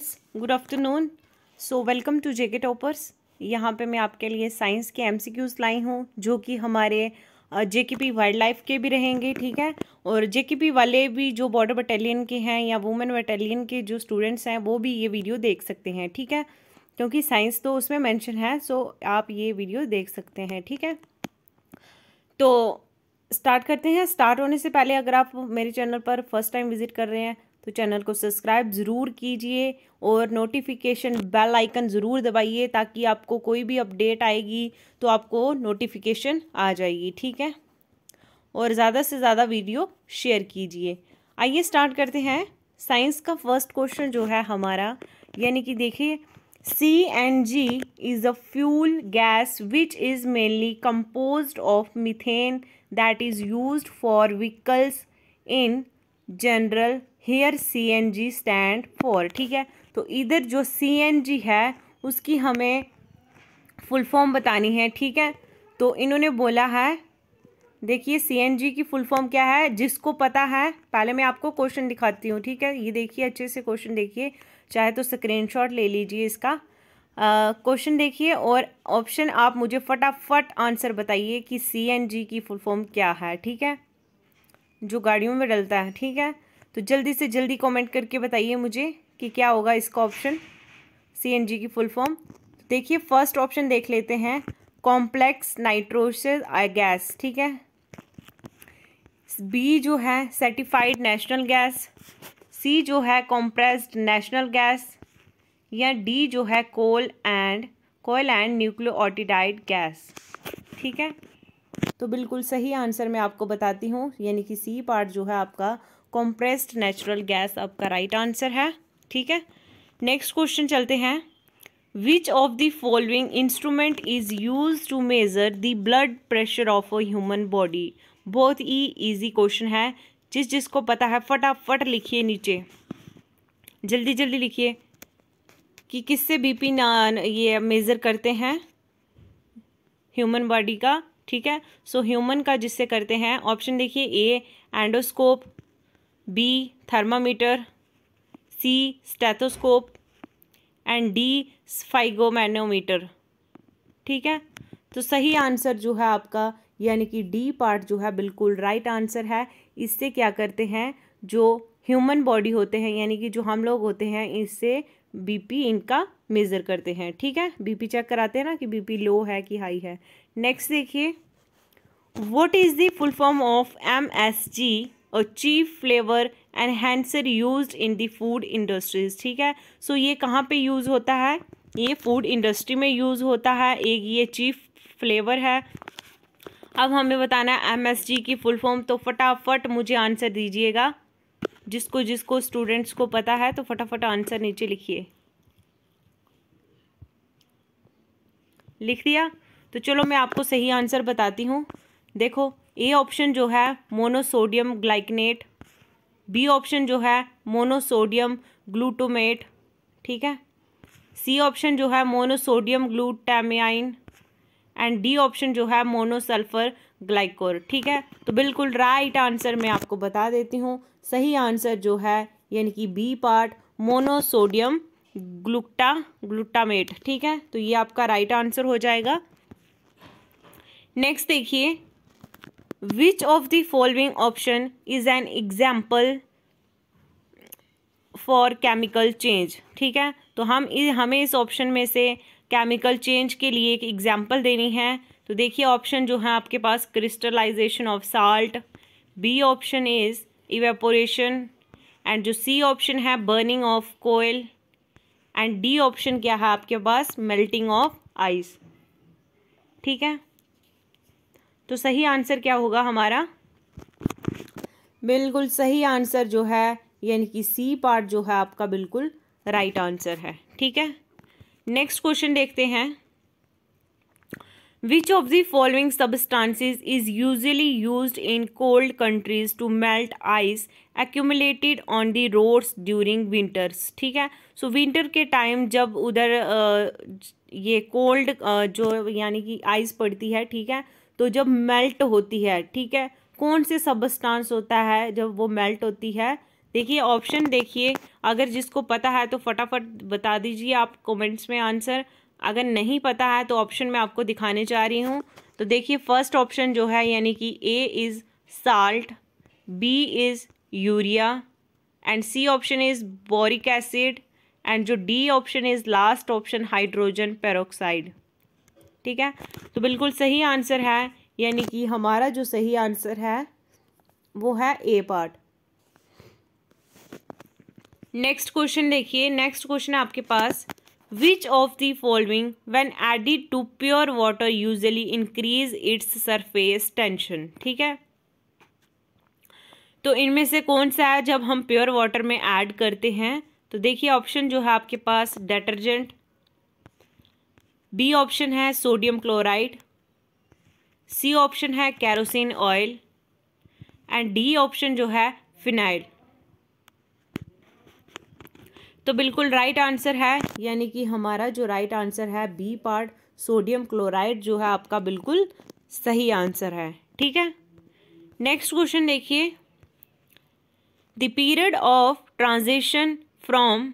friends good afternoon so welcome to JK toppers यहाँ पे मैं आपके लिए साइंस के एमसीक्यूज लाई हूँ जो कि हमारे पी वाइल्ड लाइफ के भी रहेंगे ठीक है और पी वाले भी जो बॉर्डर बटालियन के हैं या वुमेन बटालियन के जो स्टूडेंट्स हैं वो भी ये वीडियो देख सकते हैं ठीक है क्योंकि साइंस तो उसमें मैंशन है सो आप ये वीडियो देख सकते हैं ठीक है तो स्टार्ट करते हैं स्टार्ट होने से पहले अगर आप मेरे चैनल पर फर्स्ट टाइम विजिट कर रहे हैं तो चैनल को सब्सक्राइब ज़रूर कीजिए और नोटिफिकेशन बेल आइकन ज़रूर दबाइए ताकि आपको कोई भी अपडेट आएगी तो आपको नोटिफिकेशन आ जाएगी ठीक है और ज़्यादा से ज़्यादा वीडियो शेयर कीजिए आइए स्टार्ट करते हैं साइंस का फर्स्ट क्वेश्चन जो है हमारा यानी कि देखिए C N G is a fuel gas which is mainly compose of methane that is use for vehicles in general here C N G stand for ठीक है तो इधर जो सी एन जी है उसकी हमें फुल फॉर्म बतानी है ठीक है तो इन्होंने बोला है देखिए सी एन जी की फुल फॉर्म क्या है जिसको पता है पहले मैं आपको क्वेश्चन दिखाती हूँ ठीक है ये देखिए अच्छे से क्वेश्चन देखिए चाहे तो स्क्रीनशॉट ले लीजिए इसका क्वेश्चन देखिए और ऑप्शन आप मुझे फटाफट आंसर बताइए कि सी एन जी की फुल फॉर्म क्या है ठीक है जो गाड़ियों में डलता है ठीक है तो जल्दी से जल्दी कमेंट करके बताइए मुझे कि क्या होगा इसका ऑप्शन सी की फुल फॉर्म तो देखिए फर्स्ट ऑप्शन देख लेते हैं कॉम्प्लेक्स नाइट्रोसिस गैस ठीक है बी जो है सर्टिफाइड नेशनल गैस सी जो है कॉम्प्रेस्ड नेशनल गैस या डी जो है कोल एंड कोयल एंड न्यूक्लियोटिडाइड गैस ठीक है तो बिल्कुल सही आंसर मैं आपको बताती हूँ यानी कि सी पार्ट जो है आपका कंप्रेस्ड नेचुरल गैस आपका राइट आंसर है ठीक है नेक्स्ट क्वेश्चन चलते हैं which of the following instrument is use to measure the blood pressure of a human body बहुत ही ईजी क्वेश्चन है जिस जिसको पता है फटाफट लिखिए नीचे जल्दी जल्दी लिखिए कि किससे बीपी ना ये मेज़र करते हैं ह्यूमन बॉडी का ठीक है सो so, ह्यूमन का जिससे करते हैं ऑप्शन देखिए A endoscope B thermometer C stethoscope and D sphygmomanometer ठीक है तो सही आंसर जो है आपका यानी कि डी पार्ट जो है बिल्कुल राइट आंसर है इससे क्या करते हैं जो ह्यूमन बॉडी होते हैं यानी कि जो हम लोग होते हैं इससे बीपी इनका मेज़र करते हैं ठीक है बीपी चेक कराते हैं ना कि बीपी लो है कि हाई है नेक्स्ट देखिए what is the full form of M S G a chief flavour enhancer use in the food industries ठीक है सो so, ये कहाँ पे यूज़ होता है ये फूड इंडस्ट्री में यूज़ होता है एक ये चीफ फ्लेवर है अब हमें बताना है जी की फुल फॉर्म तो फटाफट मुझे आंसर दीजिएगा जिसको जिसको स्टूडेंट्स को पता है तो फटाफट आंसर नीचे लिखिए लिख दिया तो चलो मैं आपको सही आंसर बताती हूँ देखो ए ऑप्शन जो है मोनोसोडियम ग्लाइकनेट बी ऑप्शन जो है मोनोसोडियम ग्लूटोमेट ठीक है सी ऑप्शन जो है monosodium glutamine and D option जो है मोनोसल्फर ग्लाइकोर ठीक है तो बिल्कुल राइट आंसर मैं आपको बता देती हूँ सही आंसर जो है यानी कि B part monosodium gluta glutamate ठीक है तो ये आपका राइट आंसर हो जाएगा नेक्स्ट देखिए which of the following option is an example for chemical change ठीक है तो हम हमें इस ऑप्शन में से केमिकल चेंज के लिए एक एग्जाम्पल देनी है तो देखिए ऑप्शन जो है आपके पास crystallisation of salt B option is evaporation and जो सी ऑप्शन है burning of coal and D option क्या है आपके पास मेल्टिंग ऑफ आइस ठीक है तो सही आंसर क्या होगा हमारा बिल्कुल सही आंसर जो है यानी कि सी पार्ट जो है आपका बिल्कुल राइट right आंसर है ठीक है नेक्स्ट क्वेश्चन देखते हैं which of the following substances is usually use in cold countries to melt ice accumulated on the roads during winters ठीक है सो so, विंटर के टाइम जब उधर ये कोल्ड जो यानी कि आइस पड़ती है ठीक है तो जब मेल्ट होती है ठीक है कौन से सबस्टांस होता है जब वो मेल्ट होती है देखिए ऑप्शन देखिए अगर जिसको पता है तो फटाफट बता दीजिए आप कमेंट्स में आंसर अगर नहीं पता है तो ऑप्शन मैं आपको दिखाने जा रही हूँ तो देखिए फर्स्ट ऑप्शन जो है यानी कि A is salt B is urea and C option is boric acid and जो D option is last option hydrogen peroxide ठीक है तो बिल्कुल सही आंसर है यानी कि हमारा जो सही आंसर है वो है ए पार्ट नेक्स्ट क्वेश्चन देखिए नेक्स्ट क्वेश्चन आपके पास which of the following when added to pure water usually increase its surface tension ठीक है तो इनमें से कौन सा है जब हम प्योर वाटर में ऐड करते हैं तो देखिए ऑप्शन जो है आपके पास डिटर्जेंट बी ऑप्शन है सोडियम क्लोराइड सी ऑप्शन है kerosene oil and D option जो है फिनाइल तो बिल्कुल राइट आंसर है यानी कि हमारा जो राइट आंसर है बी पार्ट सोडियम क्लोराइड जो है आपका बिल्कुल सही आंसर है ठीक है नेक्स्ट क्वेश्चन देखिए the period of transition from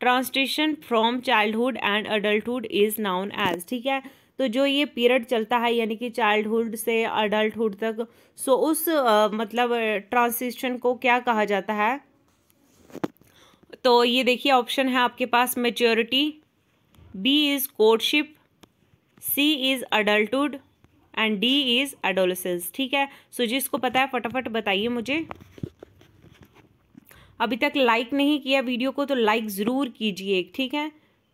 transition from childhood and adulthood is known as ठीक है तो जो ये पीरियड चलता है यानी कि चाइल्डहुड से अडल्टहुड तक सो उस आ, मतलब ट्रांसिशन को क्या कहा जाता है तो ये देखिए ऑप्शन है आपके पास maturity B is courtship C is adulthood and D is adolescence ठीक है सो so, जिसको पता है फटाफट बताइए मुझे अभी तक लाइक नहीं किया वीडियो को तो लाइक ज़रूर कीजिए ठीक है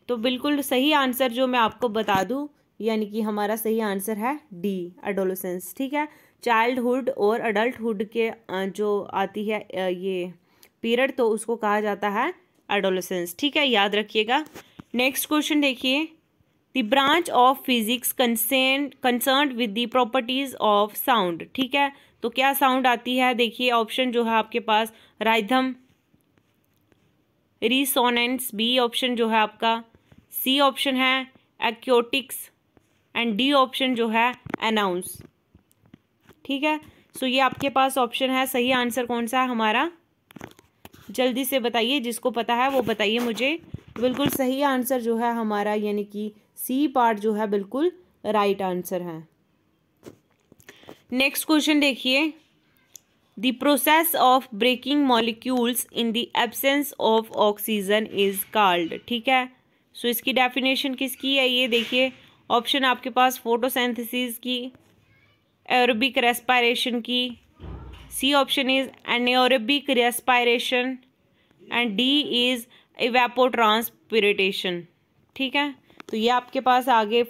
तो बिल्कुल सही आंसर जो मैं आपको बता दूँ यानी कि हमारा सही आंसर है डी अडोलोसेंस ठीक है चाइल्डहुड और हुड के जो आती है ये पीरियड तो उसको कहा जाता है एडोलोसेंस ठीक है याद रखिएगा नेक्स्ट क्वेश्चन देखिए the branch of physics concern concern with the properties of sound ठीक है तो क्या साउंड आती है देखिए ऑप्शन जो है आपके पास राइथम रिसोनेंस बी ऑप्शन जो है आपका सी ऑप्शन है एक्योटिक्स एंड डी ऑप्शन जो है अनाउंस ठीक है सो so, ये आपके पास ऑप्शन है सही आंसर कौन सा है हमारा जल्दी से बताइए जिसको पता है वो बताइए मुझे बिल्कुल सही आंसर जो है हमारा यानी कि सी पार्ट जो है बिल्कुल राइट right आंसर है नेक्स्ट क्वेश्चन देखिए The process of breaking molecules in the absence of oxygen is called ठीक है सो so, इसकी डेफिनेशन किसकी है ये देखिए ऑप्शन आपके पास फोटोसेंथिस की एरोबिक रेस्पायरेशन की C option is anaerobic respiration and D is evapotranspiration ठीक है तो ये आपके पास आगे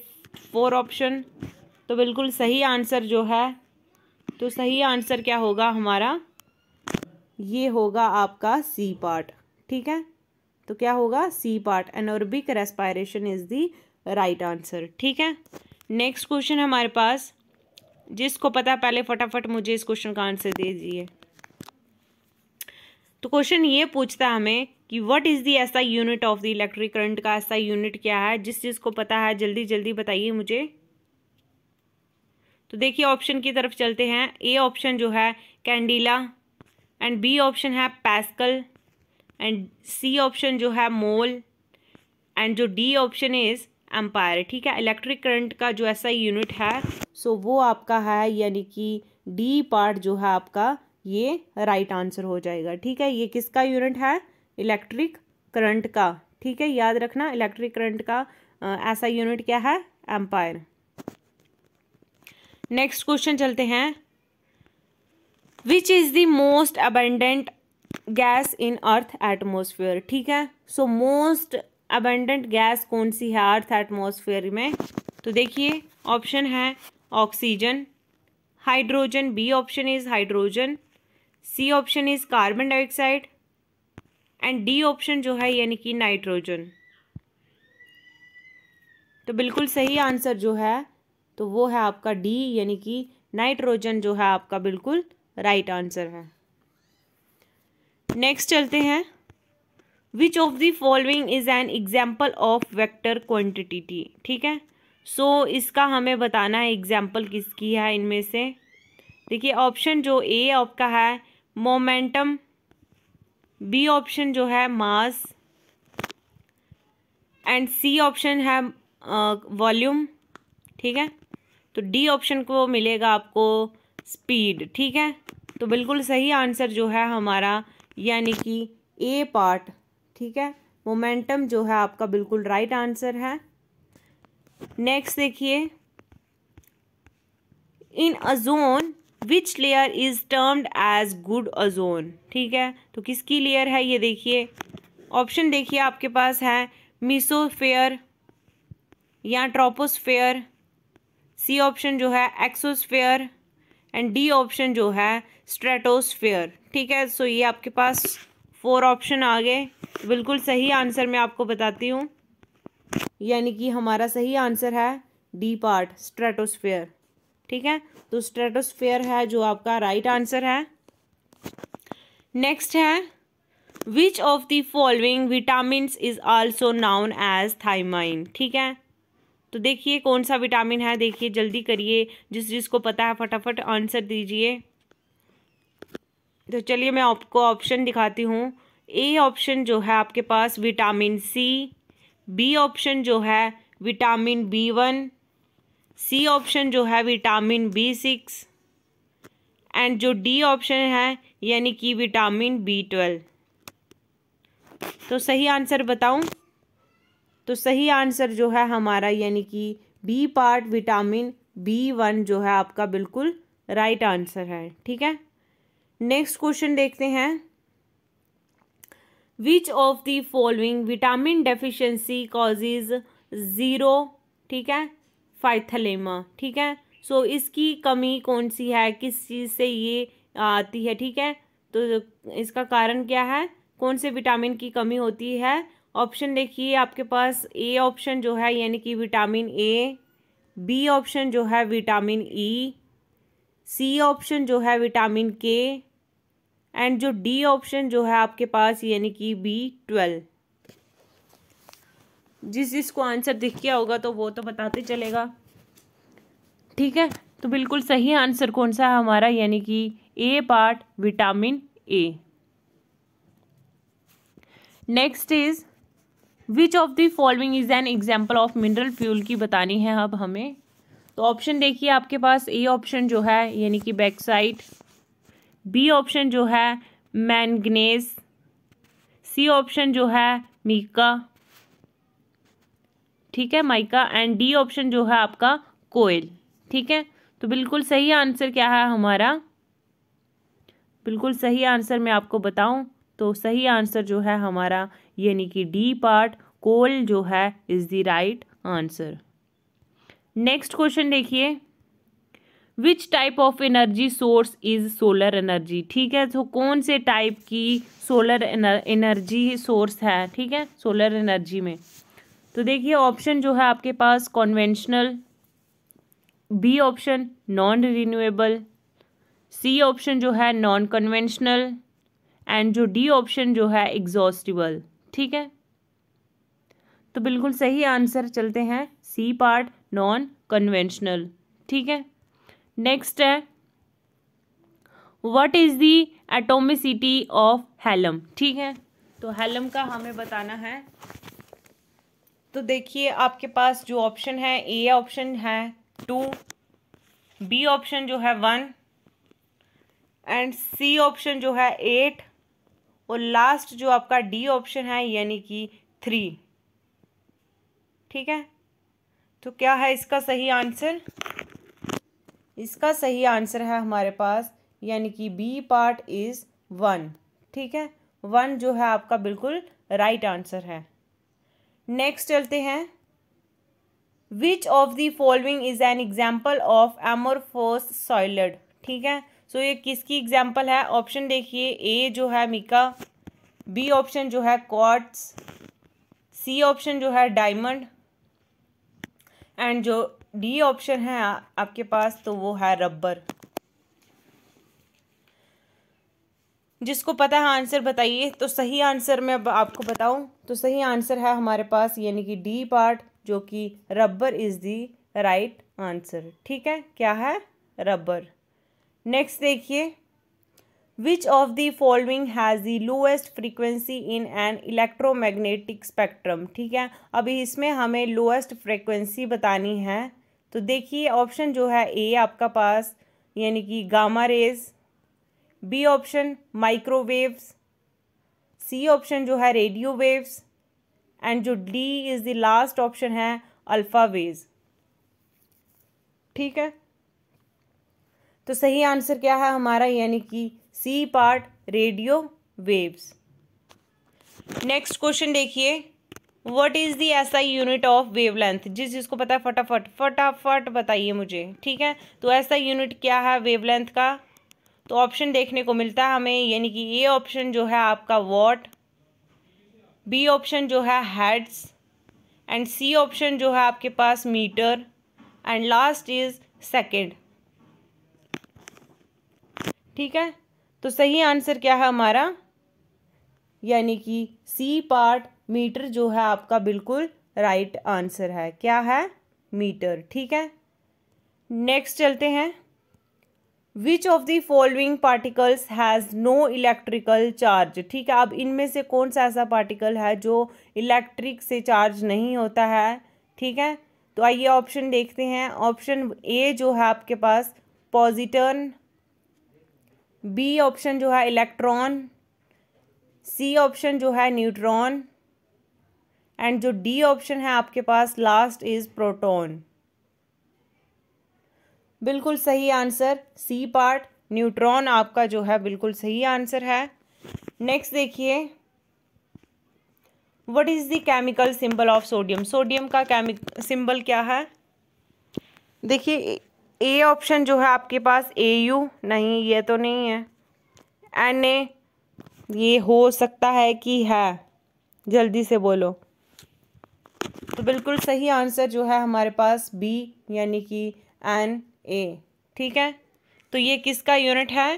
फोर ऑप्शन तो बिल्कुल सही आंसर जो है तो सही आंसर क्या होगा हमारा ये होगा आपका सी पार्ट ठीक है तो क्या होगा C part anaerobic respiration is the right answer ठीक है नेक्स्ट क्वेश्चन हमारे पास जिसको पता पहले फटाफट मुझे इस क्वेश्चन का आंसर दे दीजिए तो क्वेश्चन ये पूछता है हमें कि what is the SI unit of the electric current का ऐसा यूनिट क्या है जिस चीज़ को पता है जल्दी जल्दी बताइए मुझे तो देखिए ऑप्शन की तरफ चलते हैं ए ऑप्शन जो है कैंडीला एंड बी ऑप्शन है पैस्कल एंड सी ऑप्शन जो है मोल एंड जो डी ऑप्शन इज़ एम्पायर ठीक है इलेक्ट्रिक करंट का जो ऐसा यूनिट है सो वो आपका है यानी कि डी पार्ट जो है आपका ये राइट right आंसर हो जाएगा ठीक है ये किसका यूनिट है इलेक्ट्रिक करंट का ठीक है याद रखना इलेक्ट्रिक करंट का ऐसा यूनिट क्या है एम्पायर नेक्स्ट क्वेश्चन चलते हैं which is the most abundant gas in earth atmosphere ठीक है सो मोस्ट अबेंडेंट गैस कौन सी है अर्थ एटमोसफियर में तो देखिए ऑप्शन है oxygen hydrogen B option is hydrogen C option is carbon dioxide and D option जो है यानी कि नाइट्रोजन तो बिल्कुल सही आंसर जो है तो वो है आपका डी यानी कि नाइट्रोजन जो है आपका बिल्कुल राइट right आंसर है नेक्स्ट चलते हैं which of the following is an example of vector quantity ठीक है सो so, इसका हमें बताना है एग्जाम्पल किसकी है इनमें से देखिए ऑप्शन जो ए आपका है मोमेंटम बी ऑप्शन जो है मास एंड सी ऑप्शन है वॉल्यूम ठीक है तो डी ऑप्शन को मिलेगा आपको स्पीड ठीक है तो बिल्कुल सही आंसर जो है हमारा यानी कि ए पार्ट ठीक है मोमेंटम जो है आपका बिल्कुल राइट आंसर है नेक्स्ट देखिए in ozone which layer is termed as good ozone ठीक है तो किसकी लेयर है ये देखिए ऑप्शन देखिए आपके पास है मिसोफेयर या ट्रोपोस्फेयर सी ऑप्शन जो है एक्सोस्फेयर एंड डी ऑप्शन जो है स्ट्रेटोस्फेयर ठीक है सो ये आपके पास फोर ऑप्शन आ गए बिल्कुल सही आंसर मैं आपको बताती हूँ यानी कि हमारा सही आंसर है डी पार्ट स्ट्रेटोस्फेयर ठीक है तो स्ट्रेटोस्फेयर है जो आपका राइट right आंसर है नेक्स्ट है which of the following vitamin is also known as thiamine ठीक है तो देखिए कौन सा विटामिन है देखिए जल्दी करिए जिस जिसको पता है फटाफट आंसर दीजिए तो चलिए मैं आपको ऑप्शन दिखाती हूँ ए ऑप्शन जो है आपके पास विटामिन सी बी ऑप्शन जो है vitamin B one C option जो है विटामिन बी सिक्स एंड जो डी ऑप्शन है यानी कि विटामिन बी ट्वेल्व तो सही आंसर बताऊं तो सही आंसर जो है हमारा यानी कि B part vitamin B one जो है आपका बिल्कुल राइट right आंसर है ठीक है नेक्स्ट क्वेश्चन देखते हैं which of the following vitamin deficiency causes zero ठीक है फाइथलेमा ठीक है सो so, इसकी कमी कौन सी है किस चीज़ से ये आती है ठीक है तो इसका कारण क्या है कौन से विटामिन की कमी होती है ऑप्शन देखिए आपके पास ए ऑप्शन जो है यानी कि विटामिन ए बी ऑप्शन जो है vitamin E e, C option जो है विटामिन के एंड जो डी ऑप्शन जो है आपके पास यानी कि बी ट्वेल्व जिस जिसको आंसर दिख गया होगा तो वो तो बताते चलेगा ठीक है तो बिल्कुल सही आंसर कौन सा है हमारा यानी कि A part vitamin A next is which of the following is an example of mineral fuel की बतानी है अब हमें तो ऑप्शन देखिए आपके पास ए ऑप्शन जो है यानी कि बैक साइड बी ऑप्शन जो है मैनगनेस सी ऑप्शन जो है मीका ठीक है माइका एंड डी ऑप्शन जो है आपका कोयल ठीक है तो बिल्कुल सही आंसर क्या है हमारा बिल्कुल सही आंसर मैं आपको बताऊं तो सही आंसर जो है हमारा यानी कि डी पार्ट कोल जो है is the right answer next question देखिए which type of energy source is solar energy ठीक है तो कौन से टाइप की सोलर एनर्जी सोर्स है ठीक है सोलर एनर्जी में तो देखिए ऑप्शन जो है आपके पास conventional B option non renewable C option जो है नॉन कन्वेंशनल एंड जो डी ऑप्शन जो है एग्जॉस्टिबल ठीक है तो बिल्कुल सही आंसर चलते हैं सी पार्ट नॉन कन्वेंशनल ठीक है नेक्स्ट है what is the atomicity of helium ठीक है तो हेलम का हमें बताना है तो देखिए आपके पास जो ऑप्शन है ए ऑप्शन है टू बी ऑप्शन जो है वन एंड सी ऑप्शन जो है एट और लास्ट जो आपका डी ऑप्शन है यानी कि थ्री ठीक है तो क्या है इसका सही आंसर इसका सही आंसर है हमारे पास यानी कि बी पार्ट इज़ वन ठीक है वन जो है आपका बिल्कुल राइट right आंसर है नेक्स्ट चलते हैं which of the following is an example of amorphous solid ठीक है सो ये किसकी एग्जाम्पल है ऑप्शन देखिए ए जो है मिका बी ऑप्शन जो है क्वार्ट्स सी ऑप्शन जो है डायमंड एंड जो डी ऑप्शन है आपके पास तो वो है रबर जिसको पता है आंसर बताइए तो सही आंसर मैं अब आपको बताऊं तो सही आंसर है हमारे पास यानी कि डी पार्ट जो कि rubber is the right answer ठीक है क्या है रबर नेक्स्ट देखिए which of the following has the lowest frequency in an electromagnetic spectrum ठीक है अभी इसमें हमें लोएस्ट फ्रीक्वेंसी बतानी है तो देखिए ऑप्शन जो है ए आपका पास यानी कि gamma rays B option microwaves C option जो है रेडियो वेव्स एंड जो D is the last option है अल्फ़ा वेव्स ठीक है तो सही आंसर क्या है हमारा यानी कि C part radio waves next question देखिए what is the SI unit of wavelength जिस जिसको पता है फटाफट फटाफट बताइए मुझे ठीक है तो ऐसा यूनिट क्या है वेवलेंथ का तो ऑप्शन देखने को मिलता है हमें यानी कि ए ऑप्शन जो है आपका वॉट बी ऑप्शन जो है हेड्स एंड सी ऑप्शन जो है आपके पास metre and last is second ठीक है तो सही आंसर क्या है हमारा यानी कि सी पार्ट मीटर जो है आपका बिल्कुल राइट right आंसर है क्या है मीटर ठीक है नेक्स्ट चलते हैं which of the following particles has no electrical charge ठीक है अब इनमें से कौन सा ऐसा पार्टिकल है जो इलेक्ट्रिक से चार्ज नहीं होता है ठीक है तो आइए ऑप्शन देखते हैं ऑप्शन ए जो है आपके पास पॉजिटन बी ऑप्शन जो है इलेक्ट्रॉन सी ऑप्शन जो है न्यूट्रॉन एंड जो डी ऑप्शन है आपके पास लास्ट इज़ प्रोटॉन बिल्कुल सही आंसर सी पार्ट न्यूट्रॉन आपका जो है बिल्कुल सही आंसर है नेक्स्ट देखिए what is the chemical symbol of sodium sodium का केमिक सिंबल क्या है देखिए ए ऑप्शन जो है आपके पास ए यू नहीं ये तो नहीं है एन ए ये हो सकता है कि है जल्दी से बोलो तो बिल्कुल सही आंसर जो है हमारे पास बी यानी कि एन ए ठीक है तो ये किसका यूनिट है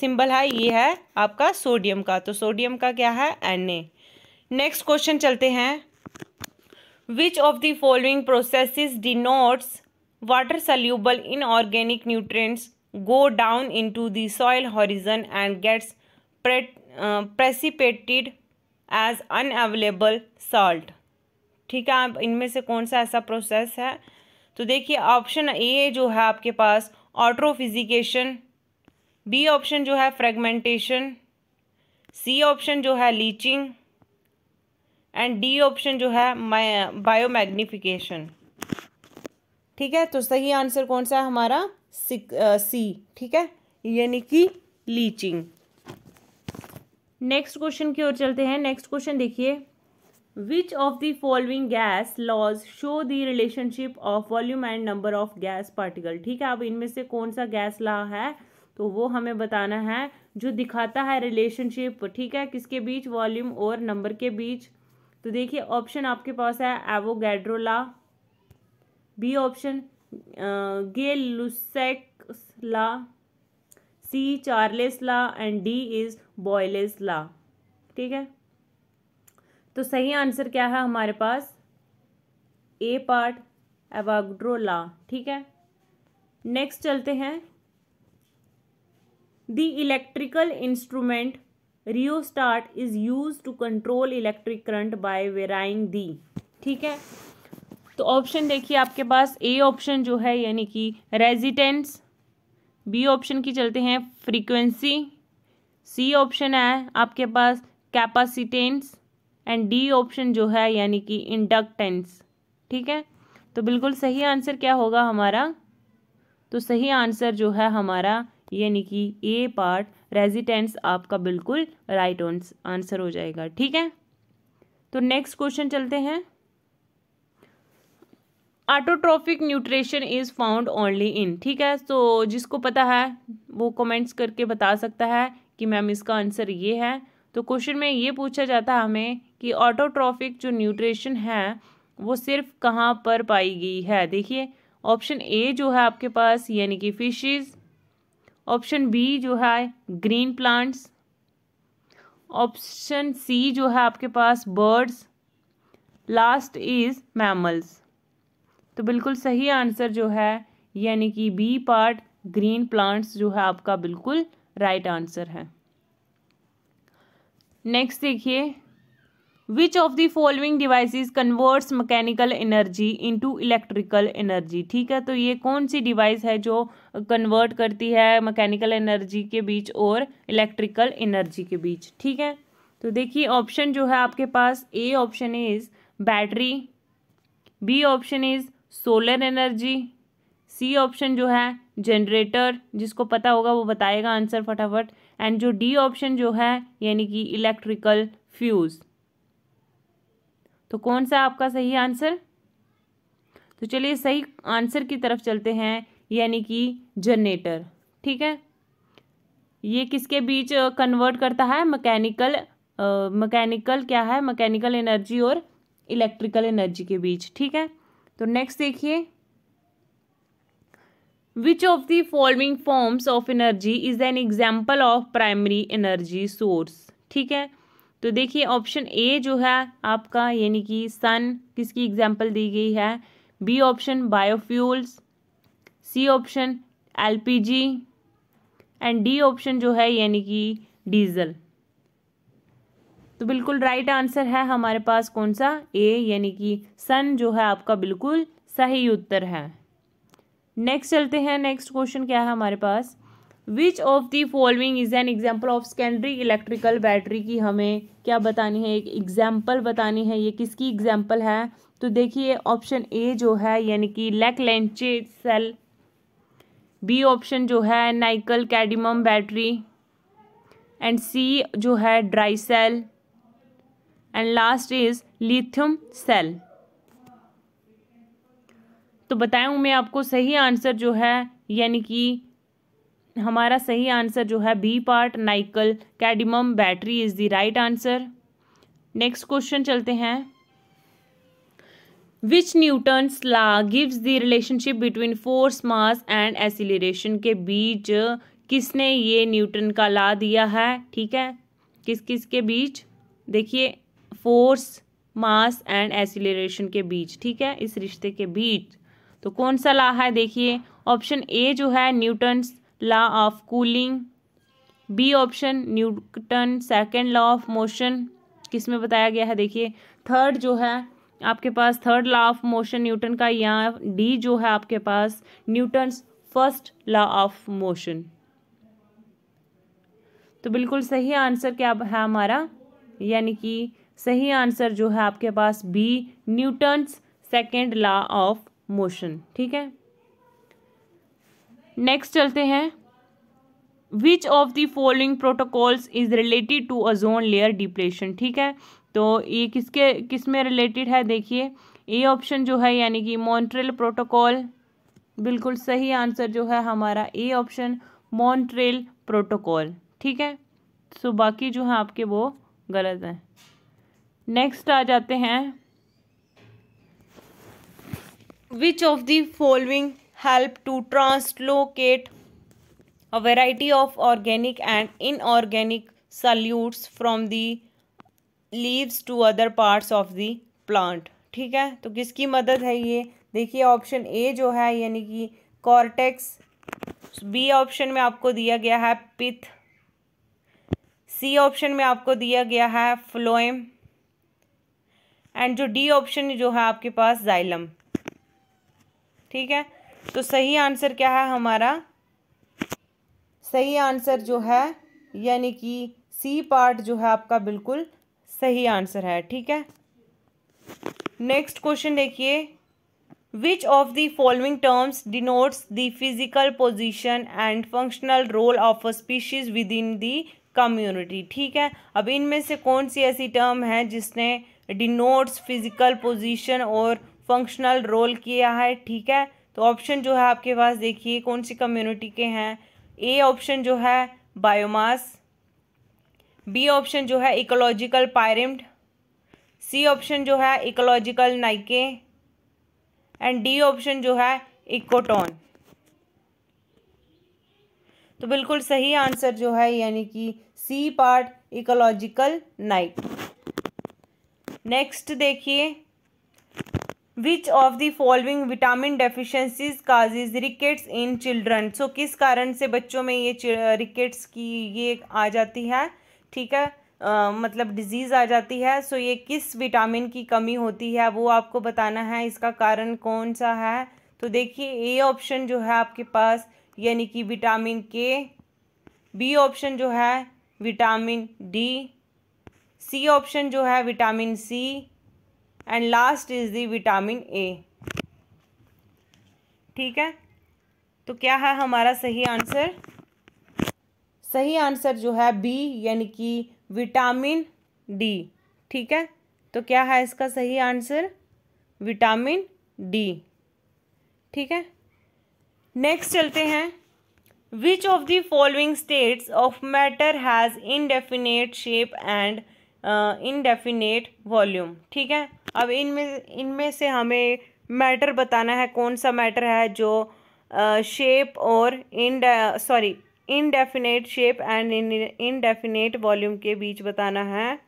सिंबल है ये है आपका सोडियम का तो सोडियम का क्या है एन ए नेक्स्ट क्वेश्चन चलते हैं which of the following processes denotes water soluble inorganic nutrients go down into the soil horizon and gets pre uh, precipitated as unavailable salt ठीक है आप इनमें से कौन सा ऐसा प्रोसेस है तो देखिए ऑप्शन ए जो है आपके पास ऑट्रोफिजिकेशन बी ऑप्शन जो है फ्रेगमेंटेशन सी ऑप्शन जो है लीचिंग एंड डी ऑप्शन जो है बायोमैग्निफिकेशन ठीक है तो सही आंसर कौन सा है हमारा सी ठीक है यानी कि लीचिंग नेक्स्ट क्वेश्चन की ओर चलते हैं नेक्स्ट क्वेश्चन देखिए which of the following gas laws show the relationship of volume and number of gas particle ठीक है अब इनमें से कौन सा गैस ला है तो वो हमें बताना है जो दिखाता है रिलेशनशिप ठीक है किसके बीच वॉल्यूम और नंबर के बीच तो देखिए ऑप्शन आपके पास है Avogadro law B option Gay Lussac's law C Charles law and D is Boyle's law ठीक है तो सही आंसर क्या है हमारे पास ए पार्ट एवाग्रो ला ठीक है नेक्स्ट चलते हैं the electrical instrument rheostat is use to control electric current by varying the ठीक है तो ऑप्शन देखिए आपके पास ए ऑप्शन जो है यानी कि रेजिटेंस बी ऑप्शन की चलते हैं फ्रीक्वेंसी सी ऑप्शन है आपके पास कैपासिटेंस एंड डी ऑप्शन जो है यानी कि इंडक्टेंस ठीक है तो बिल्कुल सही आंसर क्या होगा हमारा तो सही आंसर जो है हमारा यानी कि ए पार्ट रेजिटेंस आपका बिल्कुल राइट आंसर हो जाएगा ठीक है तो नेक्स्ट क्वेश्चन चलते हैं autotrophic nutrition is found only in ठीक है तो जिसको पता है वो कमेंट्स करके बता सकता है कि मैम इसका आंसर ये है तो क्वेश्चन में ये पूछा जाता है हमें कि ऑटोट्रॉफिक जो न्यूट्रिशन है वो सिर्फ कहाँ पर पाई गई है देखिए ऑप्शन ए जो है आपके पास यानी कि फिशेस ऑप्शन बी जो है ग्रीन प्लांट्स ऑप्शन सी जो है आपके पास बर्ड्स लास्ट इज़ मैमल्स तो बिल्कुल सही आंसर जो है यानी कि बी पार्ट ग्रीन प्लांट्स जो है आपका बिल्कुल राइट right आंसर है नेक्स्ट देखिए which of the following devices converts mechanical energy into electrical energy ठीक है तो ये कौन सी डिवाइस है जो कन्वर्ट करती है मैकेनिकल एनर्जी के बीच और इलेक्ट्रिकल एनर्जी के बीच ठीक है तो देखिए ऑप्शन जो है आपके पास A option is battery B option is solar energy C option जो है जनरेटर जिसको पता होगा वो बताएगा आंसर फटाफट एंड जो डी ऑप्शन जो है यानी कि इलेक्ट्रिकल फ्यूज़ तो कौन सा आपका सही आंसर तो चलिए सही आंसर की तरफ चलते हैं यानी कि जनरेटर ठीक है ये किसके बीच कन्वर्ट करता है मैकेनिकल मैकेनिकल क्या है मैकेनिकल एनर्जी और इलेक्ट्रिकल एनर्जी के बीच ठीक है तो नेक्स्ट देखिए which of the following forms of energy is an example of primary energy source ठीक है तो देखिए ऑप्शन ए जो है आपका यानी कि सन किसकी एग्जाम्पल दी गई है B option biofuels C option LPG and D option जो है यानी कि डीजल तो बिल्कुल राइट आंसर है हमारे पास कौन सा ए यानी कि सन जो है आपका बिल्कुल सही उत्तर है नेक्स्ट चलते हैं नेक्स्ट क्वेश्चन क्या है हमारे पास which of the following is an example of secondary electrical battery की हमें क्या बतानी है एक एग्जाम्पल बतानी है ये किसकी एग्जाम्पल है तो देखिए ऑप्शन ए जो है यानी कि Leclanche cell B option जो है nickel cadmium battery and C जो है dry cell and last is lithium cell तो बताया हूँ मैं आपको सही आंसर जो है यानी कि हमारा सही आंसर जो है B part nickel cadmium battery is the right answer next question चलते हैं which Newton's law gives the relationship between force mass and acceleration के बीच किसने ये न्यूटन का ला दिया है ठीक है किस किस के बीच देखिए फोर्स मास एंड एसिलेशन के बीच ठीक है इस रिश्ते के बीच तो कौन सा ला है देखिए ऑप्शन ए जो है Newton's law of cooling B option Newton second law of motion किस में बताया गया है देखिए थर्ड जो है आपके पास third law of motion Newton का या डी जो है आपके पास Newton's first law of motion तो बिल्कुल सही आंसर क्या है हमारा यानी कि सही आंसर जो है आपके पास B Newton's second law of motion ठीक है नेक्स्ट चलते हैं which of the following protocols is related to ozone layer depletion ठीक है तो ये किसके किस में रिलेटेड है देखिए ए ऑप्शन जो है यानी कि मॉन्ट्रेल प्रोटोकॉल बिल्कुल सही आंसर जो है हमारा ए ऑप्शन मॉन्ट्रेल प्रोटोकॉल ठीक है सो तो बाकी जो है आपके वो गलत हैं नेक्स्ट आ जाते हैं which of the following help to translocate a variety of organic and inorganic solutes from the leaves to other parts of the plant ठीक है तो किसकी मदद है ये देखिए ऑप्शन ए जो है यानी कि कॉर्टेक्स बी ऑप्शन में आपको दिया गया है पिथ सी ऑप्शन में आपको दिया गया है फ्लोएम एंड जो डी ऑप्शन जो है आपके पास जाइलम ठीक है तो सही आंसर क्या है हमारा सही आंसर जो है यानी कि सी पार्ट जो है आपका बिल्कुल सही आंसर है ठीक है नेक्स्ट क्वेश्चन देखिए which of the following terms denotes the physical position and functional role of a species within the community ठीक है अब इनमें से कौन सी ऐसी टर्म है जिसने डिनोट्स फिजिकल पोजिशन और फंक्शनल रोल किया है ठीक है तो ऑप्शन जो है आपके पास देखिए कौन सी कम्युनिटी के हैं ए ऑप्शन जो है बायोमास बी ऑप्शन जो है इकोलॉजिकल पायरिम्ड सी ऑप्शन जो है ecological niche and D option जो है इकोटॉन तो बिल्कुल सही आंसर जो है यानी कि C part ecological niche next देखिए which of the following vitamin deficiencies causes rickets in children so किस कारण से बच्चों में ये रिकेट्स की ये आ जाती है ठीक है Uh, मतलब डिजीज़ आ जाती है सो ये किस विटामिन की कमी होती है वो आपको बताना है इसका कारण कौन सा है तो देखिए ए ऑप्शन जो है आपके पास यानी कि विटामिन के बी ऑप्शन जो है विटामिन डी सी ऑप्शन जो है vitamin C and last is the vitamin A ठीक है तो क्या है हमारा सही आंसर सही आंसर जो है बी यानी कि विटामिन डी ठीक है तो क्या है इसका सही आंसर विटामिन डी ठीक है नेक्स्ट चलते हैं which of the following states of matter has indefinite shape and indefinite volume ठीक है अब इनमें इनमें से हमें मैटर बताना है कौन सा मैटर है जो शेप uh, और in sorry indefinite shape and indefinite volume के बीच बताना है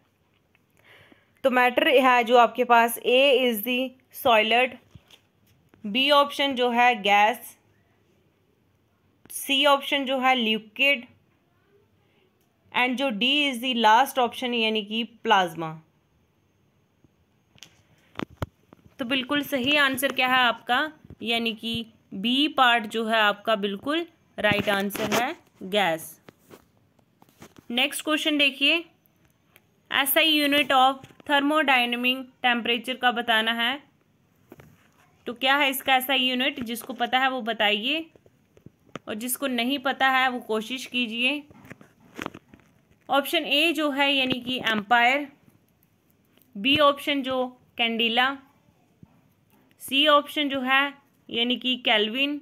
तो मैटर है जो आपके पास A is the solid B option जो है गैस सी ऑप्शन जो है लिक्विड एंड जो D is the last option यानी कि प्लाज्मा तो बिल्कुल सही आंसर क्या है आपका यानी कि बी पार्ट जो है आपका बिल्कुल राइट right आंसर है गैस नेक्स्ट क्वेश्चन देखिए ऐसा ही यूनिट ऑफ थर्मोडाइनमिक टेम्परेचर का बताना है तो क्या है इसका ऐसा यूनिट जिसको पता है वो बताइए और जिसको नहीं पता है वो कोशिश कीजिए ऑप्शन ए जो है यानी कि एम्पायर बी ऑप्शन जो कैंडीला सी ऑप्शन जो है यानी कि कैलविन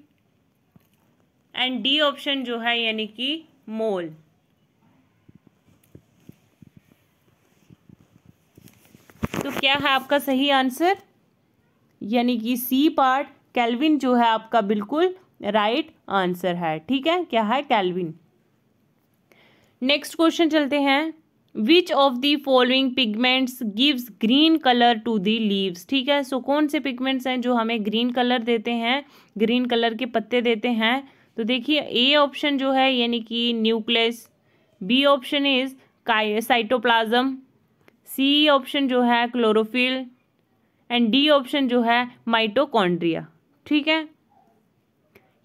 एंड डी ऑप्शन जो है यानी कि मोल तो क्या है आपका सही आंसर यानी कि सी पार्ट कैलविन जो है आपका बिल्कुल राइट right आंसर है ठीक है क्या है कैलविन नेक्स्ट क्वेश्चन चलते हैं which of the following pigments gives green colour to the leaves ठीक है सो so, कौन से पिगमेंट्स हैं जो हमें ग्रीन कलर देते हैं ग्रीन कलर के पत्ते देते हैं तो देखिए ए ऑप्शन जो है यानी कि nucleus B option is cytoplasm C option जो है क्लोरोफिल एंड डी ऑप्शन जो है माइटोकॉन्ड्रिया ठीक है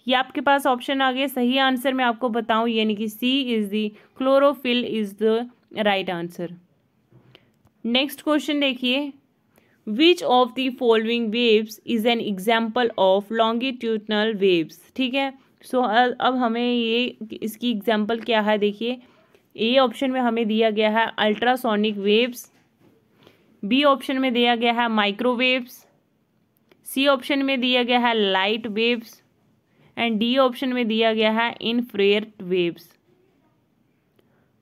ये आपके पास ऑप्शन आ गया सही आंसर मैं आपको बताऊं यानी कि C is the chlorophyll is the right answer next question देखिए which of the following waves is an example of longitudinal waves ठीक है सो so, अब हमें ये इसकी एग्जाम्पल क्या है देखिए ए ऑप्शन में हमें दिया गया है अल्ट्रासोनिक वेव्स बी ऑप्शन में दिया गया है माइक्रोवेव्स सी ऑप्शन में दिया गया है light waves and D option में दिया गया है इनफ्रेट वेव्स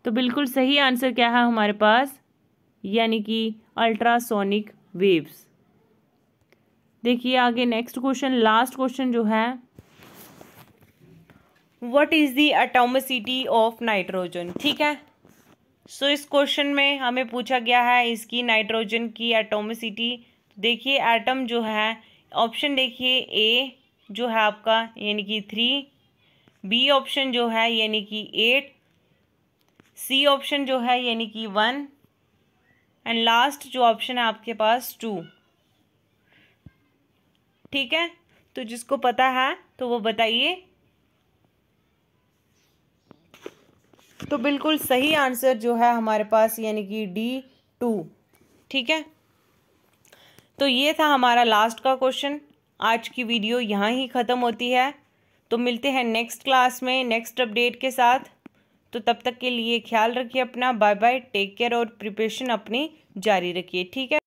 तो बिल्कुल सही आंसर क्या है हमारे पास यानी कि अल्ट्रासोनिक वेव्स देखिए आगे नेक्स्ट क्वेश्चन लास्ट क्वेश्चन जो है what is the atomicity of nitrogen ठीक है सो so, इस क्वेश्चन में हमें पूछा गया है इसकी नाइट्रोजन की एटोमसिटी देखिए एटम जो है ऑप्शन देखिए ए जो है आपका यानी कि थ्री बी ऑप्शन जो है यानी कि एट सी ऑप्शन जो है यानी कि वन एंड लास्ट जो ऑप्शन है आपके पास टू ठीक है तो जिसको पता है तो वो बताइए तो बिल्कुल सही आंसर जो है हमारे पास यानी कि डी टू ठीक है तो ये था हमारा लास्ट का क्वेश्चन आज की वीडियो यहाँ ही ख़त्म होती है तो मिलते हैं नेक्स्ट क्लास में नेक्स्ट अपडेट के साथ तो तब तक के लिए ख्याल रखिए अपना बाय बाय टेक केयर और प्रिपरेशन अपनी जारी रखिए ठीक है